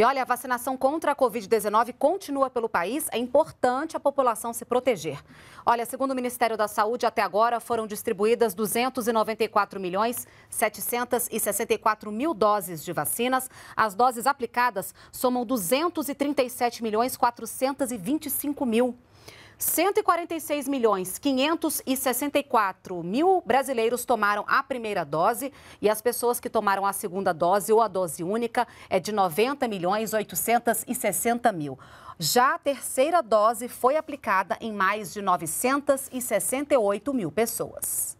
E olha, a vacinação contra a Covid-19 continua pelo país. É importante a população se proteger. Olha, segundo o Ministério da Saúde, até agora foram distribuídas 294 milhões 764 mil doses de vacinas. As doses aplicadas somam 237 milhões 425 mil. 146 milhões 564 mil brasileiros tomaram a primeira dose e as pessoas que tomaram a segunda dose ou a dose única é de 90 milhões 860 mil. Já a terceira dose foi aplicada em mais de 968 mil pessoas.